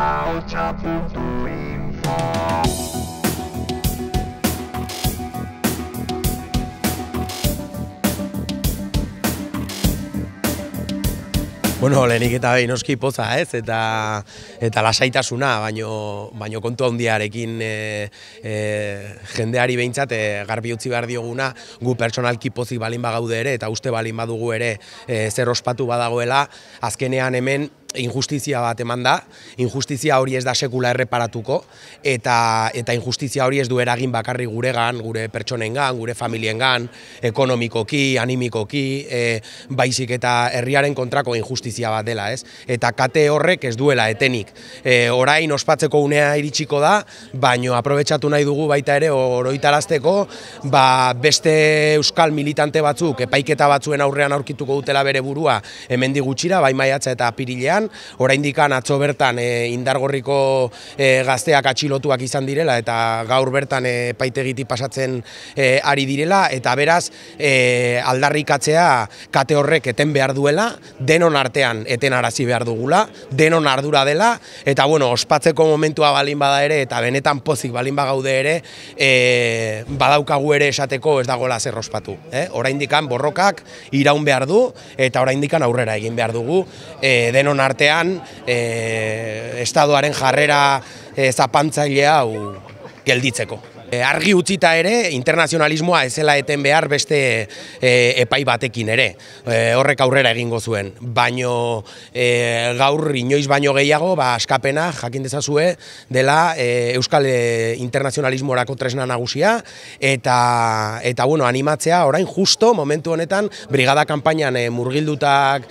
Hautza.info Bueno, lehenik eta behin oski poza, ez, eta, eta lasaitasuna, baino, baino kontu handiarekin e, e, jendeari behintzat e, garbi utzi behar dioguna, gu pertsonalki pozik balin bagaude ere, eta uste balin badugu ere e, zer ospatu badagoela, azkenean hemen injustizia bat eman da, injustizia hori ez da sekula erreparatuko, eta, eta injustizia hori ez du eragin bakarri guregan, gure gan gure familiengan, ekonomikoki, animikoki, e, baizik eta herriaren kontrako injustizia bat dela, ez? Eta kate horrek ez duela etenik. E, orain ospatzeko unea iritsiko da, baino aprobetsatu nahi dugu baita ere oroitarazteko, ba beste euskal militante batzuk, epaiketa batzuen aurrean aurkituko dutela bere burua, hemendi gutxira, bai maiatza eta apirilea, orain dikan atzo bertan eh, indargorriko eh, gazteak atxilotuak izan direla eta gaur bertan e, paitegiti pasatzen ari direla eta beraz aldarrikatzea kate horrek eten behar duela, denon artean eten arazi behar dugula, denon ardura dela eta bueno, ospatzeko momentua balin bada ere eta benetan pozik balin bagaude ere badaukagu ere esateko ez dagoela zer ospatu. E? Oraindikan borrokak iraun behar du eta oraindikan aurrera egin behar dugu e, denon artean, e, eh, estadoaren jarrera eh, zapantzailea u, gelditzeko. Eh, argi utzita ere internazionalismoa ezela eten behar beste e, epai batekin ere eh, horrek aurrera egingo zuen baino gaur inoiz baino gehiago ba askapena jakin dezazue dela euskal e, orako tresna nagusia eta eta bueno animatzea orain justo momentu honetan brigada kanpainan murgildutak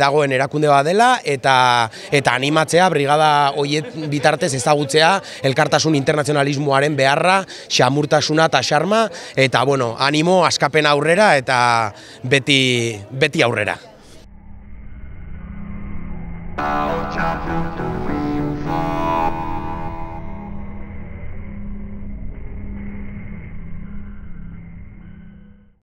dagoen erakunde bat dela eta eta animatzea brigada hoiet bitartez ezagutzea elkartasun internazionalismoaren behar indarra, xamurtasuna eta xarma, eta bueno, animo, askapen aurrera eta beti, beti aurrera.